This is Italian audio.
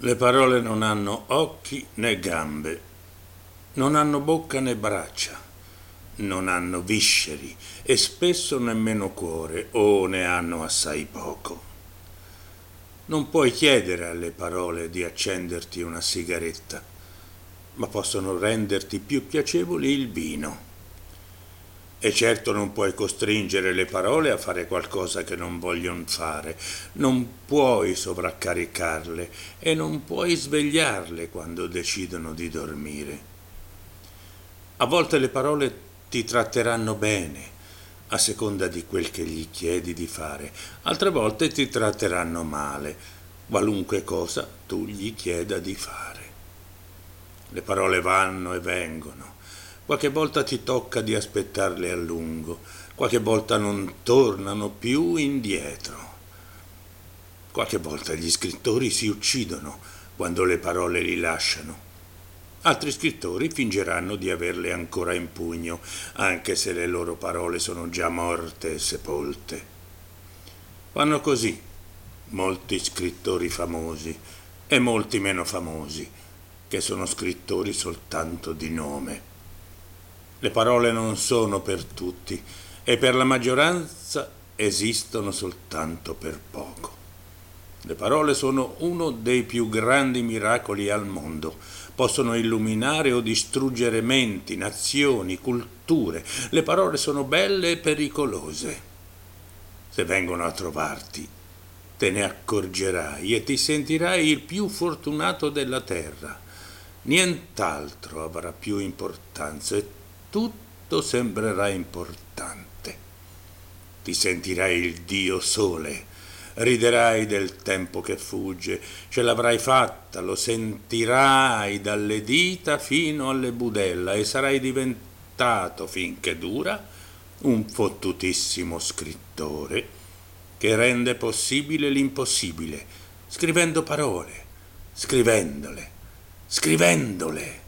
Le parole non hanno occhi né gambe, non hanno bocca né braccia, non hanno visceri e spesso nemmeno cuore o ne hanno assai poco. Non puoi chiedere alle parole di accenderti una sigaretta, ma possono renderti più piacevoli il vino e certo non puoi costringere le parole a fare qualcosa che non vogliono fare, non puoi sovraccaricarle e non puoi svegliarle quando decidono di dormire. A volte le parole ti tratteranno bene, a seconda di quel che gli chiedi di fare, altre volte ti tratteranno male, qualunque cosa tu gli chieda di fare. Le parole vanno e vengono Qualche volta ti tocca di aspettarle a lungo, qualche volta non tornano più indietro. Qualche volta gli scrittori si uccidono quando le parole li lasciano. Altri scrittori fingeranno di averle ancora in pugno, anche se le loro parole sono già morte e sepolte. Fanno così molti scrittori famosi e molti meno famosi, che sono scrittori soltanto di nome. Le parole non sono per tutti e per la maggioranza esistono soltanto per poco. Le parole sono uno dei più grandi miracoli al mondo. Possono illuminare o distruggere menti, nazioni, culture. Le parole sono belle e pericolose. Se vengono a trovarti, te ne accorgerai e ti sentirai il più fortunato della terra. Nient'altro avrà più importanza e tutto sembrerà importante. Ti sentirai il Dio sole, riderai del tempo che fugge, ce l'avrai fatta, lo sentirai dalle dita fino alle budella e sarai diventato, finché dura, un fottutissimo scrittore che rende possibile l'impossibile, scrivendo parole, scrivendole, scrivendole.